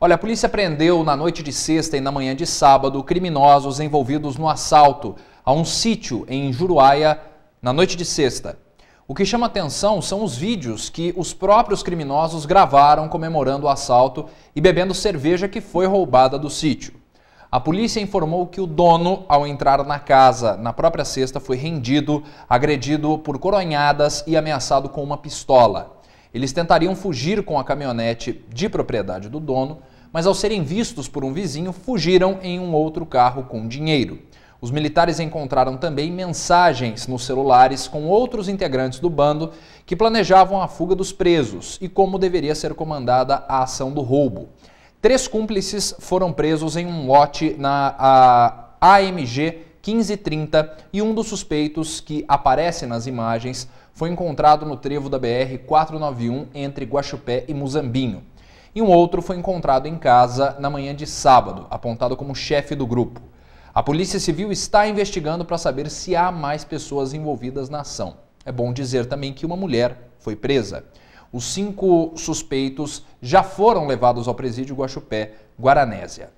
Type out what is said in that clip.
Olha, a polícia prendeu na noite de sexta e na manhã de sábado criminosos envolvidos no assalto a um sítio em Juruáia na noite de sexta. O que chama atenção são os vídeos que os próprios criminosos gravaram comemorando o assalto e bebendo cerveja que foi roubada do sítio. A polícia informou que o dono, ao entrar na casa na própria sexta, foi rendido, agredido por coronhadas e ameaçado com uma pistola. Eles tentariam fugir com a caminhonete de propriedade do dono, mas ao serem vistos por um vizinho, fugiram em um outro carro com dinheiro. Os militares encontraram também mensagens nos celulares com outros integrantes do bando que planejavam a fuga dos presos e como deveria ser comandada a ação do roubo. Três cúmplices foram presos em um lote na AMG 15h30 e um dos suspeitos que aparece nas imagens foi encontrado no trevo da BR-491 entre Guaxupé e Muzambinho. E um outro foi encontrado em casa na manhã de sábado, apontado como chefe do grupo. A Polícia Civil está investigando para saber se há mais pessoas envolvidas na ação. É bom dizer também que uma mulher foi presa. Os cinco suspeitos já foram levados ao presídio Guaxupé, Guaranésia.